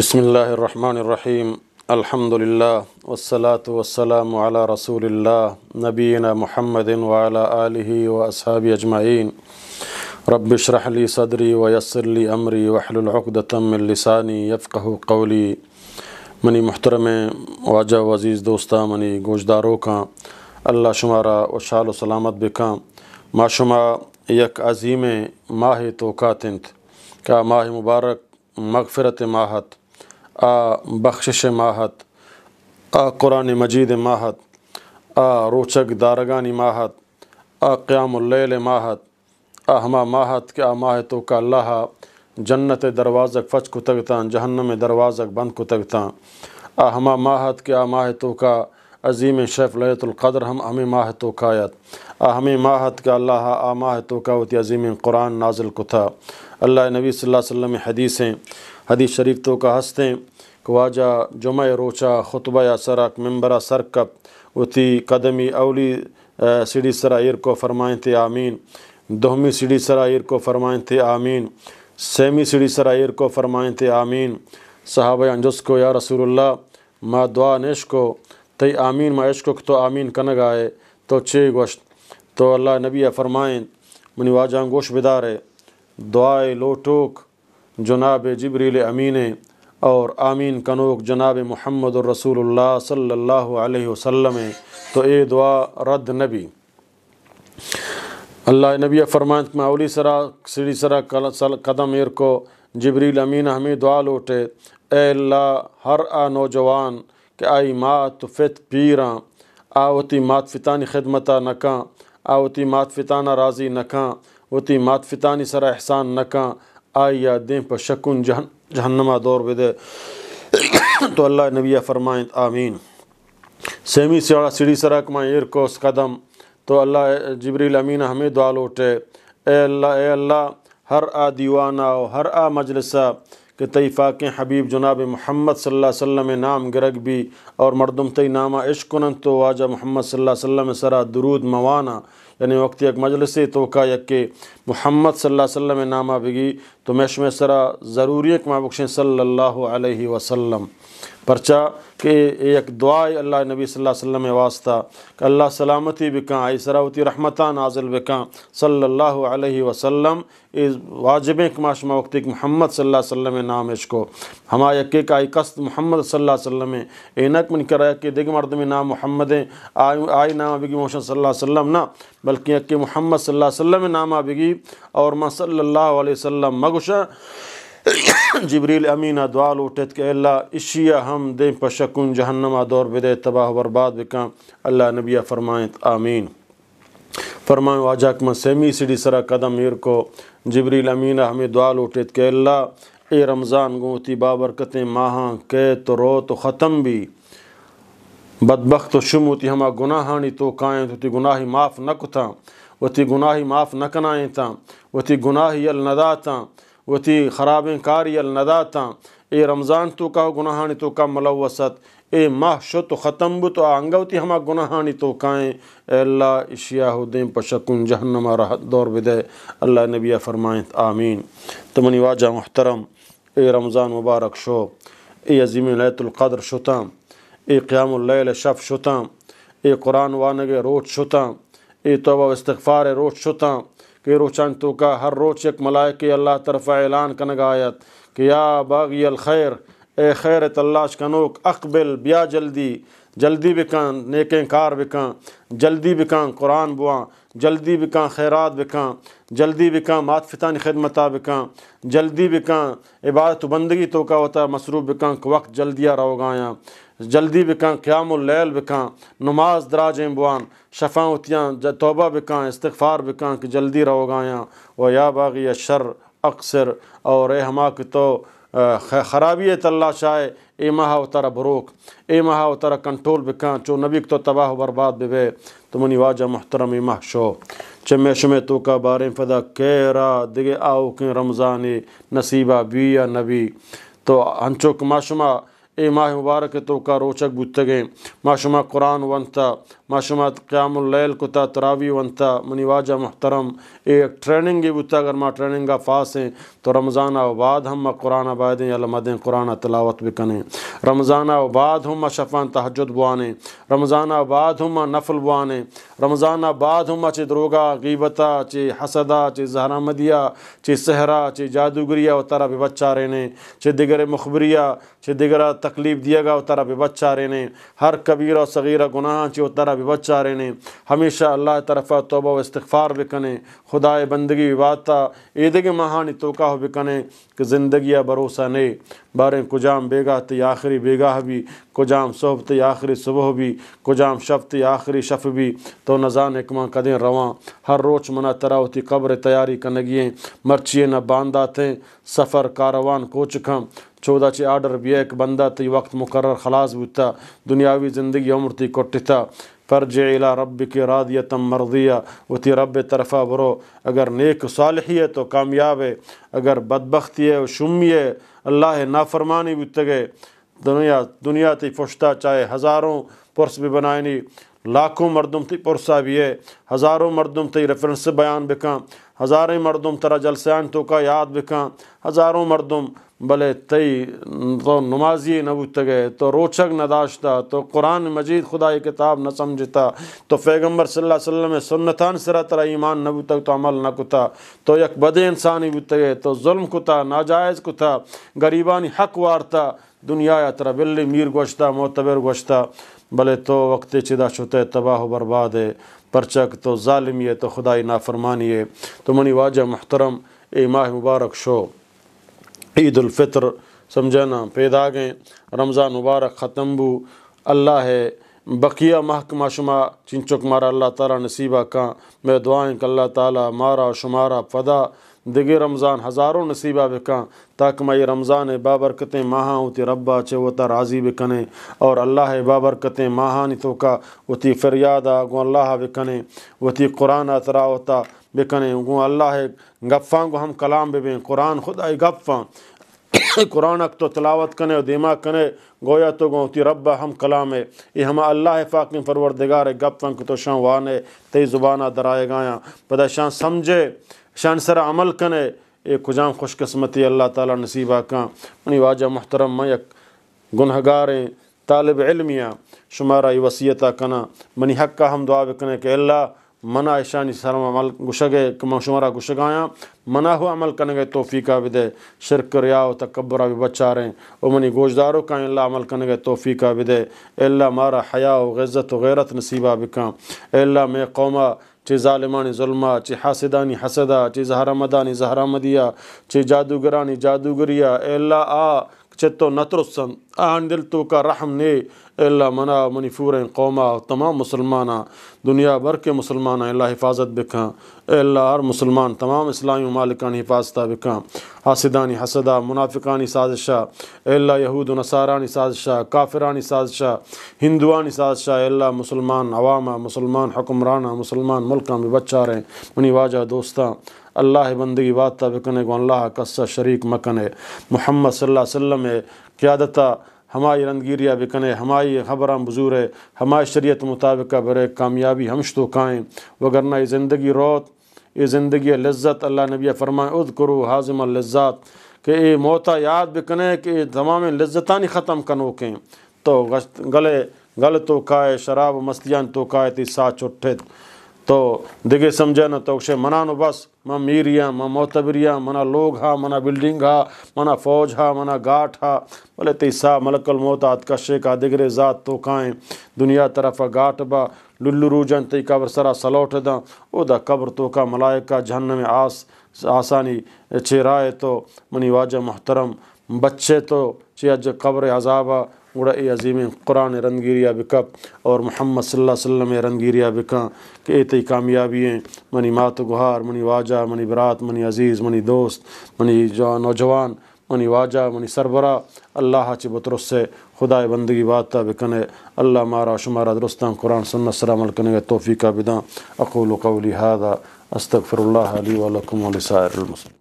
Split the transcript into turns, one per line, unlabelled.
بسم اللہ الرحمن الرحیم الحمد للّہ والصلاة والسلام علیٰ رسول اللہ نبینا محمد وعلى آلہ و صحاب اجمعین اشرح لی صدری و یسرلی عمری وحل من لسانی یفقہ قولی منی محترم واجہ وزیز دوستہ منی گوشداروں کا اللہ وشال و سلامت و سلامت بکاں یک عظیم ماہ توقاتنت کا ماہ مبارک مغفرت ماہت آ بخشش ماہت آ قرآن مجید ماہت آ روچک دارگانی ماہت آ قیام اللیل ماہت اہ ماہت کے آ ماہتو کا اللہ جنت دروازک فچ کو تگتاں جہنم دروازک بند کو تگتاں آ ہما ماہت کے آ ماہتو کا عظیم شیف لیت القدر ہم ہمیں ماہت و قیت آ ہمیں ماہت کا اللہ آ ماہ تو کا عظیم قرآن نازل کو تھا اللہ نبی صلی اللہ علیہ وسلم حدیثیں حدیث شریف تو کا ہستیں کواجہ جمع روچا خطبہ یا سرک ممبرہ سرکب اتی قدمی اولی سیڈی سر کو فرمائیں آمین دہمی سیڈی سر عر کو فرمائیں آمین سیمی سیڈی سر کو فرمائیں آمین صحابہ انجس کو یا رسول اللہ ما دعا نیش کو تئی آمین ما عشق کو تو آمین کنگ آئے تو چھ گوشت تو اللہ نبی فرمائیں منی واجہ گوش بدارے دعائے لوٹوک جناب جبریل امین اور آمین کنوک جناب محمد الرسول اللہ صلی اللہ علیہ وسلم تو اے دعا رد نبی اللہ نبی میں اولی سرا سری سرا قدم ایر کو جبریل امین ہمیں دعا لوٹے اے اللہ ہر آ نوجوان کہ آئی مات فت پیراں آوتی مات فتانی خدمتہ نکاں آوتی مات فتانہ راضی نکاں وتی مات فتانی سرا احسان نکاں آئی یا دیں پر شکن جہن جہنمہ دور دے تو اللہ نبی فرمائیں آمین سیمی سیڑا سیڑھی سرک میں ایرکوس قدم تو اللہ جبریل امین ہمیں دعا لوٹے اے اللہ اے اللہ ہر آ دیوانہ ہر آ مجلسہ کہ تئی فاکے حبیب جناب محمد صلی اللہ علیہ وسلم نام گرگ بھی اور مردم تئی نامہ عشکن تو واجہ محمد صلی اللہ علیہ وسلم سرا درود موانا یعنی وقتی ایک مجلس توقع یک محمد صلی اللہ علیہ وسلم نامہ بگی تو میںشمِ سرا ضروری ایک قمبش صلی اللہ علیہ وسلم پرچا کہ دعا ہے اللہ نبی صلی اللہ علیہ وسلم واسطہ کہ اللہ سلامتی بکاں آئی سراوتی رحمتہ نازل بکاں صلی اللہ علیہ وسلم اِس واجبہ وقتی محمد صلی اللہ علیہ وسلم نام عشق ہما ہمائے اکے کا قصد محمد صلی اللہ علیہ وسلم اینک اے کہ کرائے مرد میں نام محمد آئی نام بگی محمد صلی اللہ علیہ وسلم نہ بلکہ یکی محمد صلی اللہ علیہ وسلم نامہ بگی اور ما صلی اللہ علیہ وسلم مگوشا جبریل امینہ لوٹت کے اللہ اشیا ہم دے پشکن جہنمہ دور بدے تباہ و برباد بکاں اللہ نبی فرمائیں آمین فرمائیں واجہ واجکمہ سیمی سیڈی سرا قدم ایر کو جبریل امینہ ہم دعا لوٹت کے اللہ اے رمضان گوتی بابرکتیں ماہاں کیت تو رو تو ختم بھی بدبخت و شموتی ہما گناہانی تو کائیں تو تی گناہی معاف نکتا و تی گناہی معاف نق تا تاں تی گناہی الندا تا وطی خراب کاری النداتاں اے رمضان تو کا گناہانی تو کا ملوثت اے ماہ شو تو ختم بو تو آنگوتی ہما گناہانی تو کائیں اے اللہ اشیا دیم پشکن جہنم رحت دور بدے اللہ نبی فرمائیں آمین تمنی واجہ محترم اے رمضان مبارک شو اے عظیم لیت القدر شتاں اے قیام اللیل شف اے قرآن وانگ روچ شتاں اے و استغفار روچ شتا کہ روچان کا ہر روچ ایک ملائک اللہ طرف اعلان آیت کہ یا باغی الخیر اے خیر تلاش کنوک اقبل بیا جلدی جلدی بکان نیک کار بکاں جلدی بکاں قرآن بواں جلدی بکاں خیرات بکاں جلدی بکاں معاطفتانی خدمتہ بکاں جلدی بکاں عبادت و بندگی تو کا ہوتا مصروف بکاں وقت جلدیاں رہو گایاں جلدی بھی قیام اللیل بھاں نماز دراجیں بوان شفا اتیاں توبہ بھی استغفار بھی کہ جلدی رہو گایاں و یا باغی شر اکثر اور اے ہما کہ تو خرابی تلّہ شائے اے و اتارا بروک اے مہا اتارا کنٹرول بکان چو نبی تو تباہ و برباد بے تو منی واجہ محترم مہ شو چمے شمے تو کا بارے فدا کیرا دگے دگ اوکے رمضان نصیبہ بیا نبی تو ہنچو کماشمہ ای ماه مبارک تو کا روچک ما شما قرآن ونتا شما قیام اللیل کتا تراوی منی واجہ محترم اے ٹریننگ ای بوتا اگر ما ٹریننگ فاس ہیں تو رمضان او بعد ہم ما قرآن بادیں المدََ قرآن تلاوت بھی رمضان رمضانہ بعد ہم ما شفان تحجد بوانے او بعد ہم ما نفل بوانے رمضان آباد ہما چے دروگا غیبتا چے حسدہ چے مدیہ چے صحرا چادوگریا و تارا پہ بچہ رہنے چے چگر مخبریا چگرا تکلیف دیا گا و طرح پہ بچہ رہنے ہر کبیرہ و صغیرہ گناہ چے و تارا پہ بچہ رہنے ہمیشہ اللہ طرفہ توبہ و استغفار بکنے خدا بندگی بھی بات عید کے توقع ہو بکنے کہ زندگیہ بھروسہ نے باریں کجام بیگاہ تی آخری بیگاہ بھی کجام صحب تی آخری صبح بھی کجام شب تی آخری شف بھی تو نزان حکمہ کدیں رواں ہر روچ منا تراؤتی قبر تیاری کنگیے مرچیے نہ باندھا تھے سفر کاروان کو کم چودہ چی آڈر بھی ایک بندہ تی وقت مقرر خلاص بھی تھا دنیاوی زندگی عمر تی کٹتا فرج الا رب کے رادیتم و تی رب طرفہ برو اگر نیک صالحی ہے تو کامیاب ہے اگر بدبختی ہے و شمی ہے اللہ نافرمانی بوتا بھی تگے دنیا دنیا تی فشتا چاہے ہزاروں پرس بھی بنائنی لاکھوں مردم تھی پرسا بھی ہے ہزاروں مردم تی ریفرنس بیان بکان ہزاریں مردم طرح جلسیان تو کا یاد بکاں ہزاروں مردم بلے تئی تو نمازی نبوت گئے تو روچک نہ داشتہ تو قرآن مجید خدای کتاب نہ سمجھتا تو پیغمبر صلی اللہ علیہ وسلم سنتان سرا ترا ایمان نبوت تگ تو عمل نہ کتا تو یک بد انسانی بوت گئے تو ظلم کتا ناجائز کتا غریبانی حق وارتا دنیا یا ترہ بلی میر گوشتا معتبر گوشتا بلے تو وقت چدا چھتے تباہ و برباد ہے پرچک تو یہ تو خدائی نافرمانی ہے تو منی واجہ محترم اے ماہ مبارک شو عید الفطر سمجھنا گئیں رمضان مبارک ختمبو اللہ ہے بقیہ محکمہ شما چنچک مارا اللہ تعالیٰ نصیبہ کان میں دعائیں کہ اللہ تعالیٰ مارا شمارا فدا دگی رمضان ہزاروں نصیبہ بکان تاکہ ماں رمضان بابرکتیں ماہاں اتر ربا چے وتا راضی بکنے اور اللہ بابرکتیں ماہاں تو کا وتی فریادہ گو اللہ بکنے کنے وتی قرآن اتراوتا بکنے گو اللہ گفان گو ہم کلام بھی بے قرآن خدا غپاں قرآن تو تلاوت کنے و دیما کنے گویا تو گو ات رب ہم کلام ہے یہ ہم اللہ فاقم فروردگار گفان کتو شان تو وانے تی زبانہ درائے گایا پتا شان سمجھے شان سر عمل کرے اے کجام خوش قسمتی اللہ تعالیٰ نصیبہ کاں واجہ محترم میں یک گنہگاریں طالب علمیاں شمارہ وسیعتہ کنا منی حق کا ہم دعا بکنے کہ اللہ منع شانی سرم عمل گشگے کما شمارہ گشگایا منع ہو عمل کرنے گئے توفیقہ بھی دے شرک ریا و تکبرہ بھی بچا رہے او منی گوشداروں کا اللہ عمل کرنے گئے توفیقہ بھی دے اللہ مارا حیا و غزت و غیرت نصیبہ بکاں اللہ میں قومہ چی ظالمانی ظلمہ چی حاسدانی حسدہ چی زہرامدانی زہرمدیہ چی جادوگرانی جادوگریہ اے اللہ آ چتو نترسن آن دل تو کا رحم نے اللہ منا منی فورین قوما تمام مسلمانہ دنیا بھر کے مسلمان اللہ حفاظت بکھاں اللہ ہر مسلمان تمام اسلامی مالکانی حفاظتہ بکھاں حاسدانی حسدہ منافقانی سازشہ اللہ یہود و نصارانی سازشہ کافرانی سازشہ ہندوانی سازشہ اللہ مسلمان عوامہ مسلمان حکمرانہ مسلمان ملکہ میں رہے منی واجہ دوستاں اللہ بندگی وادہ بکنے کنے گو اللہ قصہ شریک مکن ہے محمد صلی اللہ علیہ وسلم قیادتا ہماری رندگیریہ بکنے ہمائی ہماری خبراں ہمائی ہے شریعت مطابقہ برے کامیابی ہمش تو کائیں وگرنہ یہ زندگی روت یہ زندگی لذت اللہ نبی فرمائے اد کرو اللذات کہ اے موتا یاد بکنے کہ اے تمام لذتانی ختم کنو تو گلے گلتو تو کائے شراب مستیان تو کائے تی سا اٹھے تو دگے سمجھا نہ تو منا نو بس ماں میریاں ماں محتبریاں منا لوگ ہاں منا بلڈنگ ہا منا فوج ہا منا گاٹ ہا ملے تیسا ملک الموت آت کشے کا دگرے ذات تو کائیں دنیا طرف گاٹ با رو روجن تی قبر سرا سلوٹ دا او دا قبر تو کا ملائکہ جہنم آس آسانی چھ رائے تو منی واجہ محترم بچے تو اج قبر عذابہ اے عظیم قرآن رنگیریا بکپ اور محمد صلی اللہ علیہ وسلم رنگیریا بکاں کہ تی کامیابی منی مات گہار منی واجہ منی برات منی عزیز منی دوست منی نوجوان منی واجہ منی سربراہ اللہ سے خدا بندگی بات بکنے اللہ مارا شمارا درستان قرآن سنسر سلام کنگِ تحفی توفیقہ بداں اقول قولی هذا استغفر اللہ اللہ و ولکم و لسائر المسلم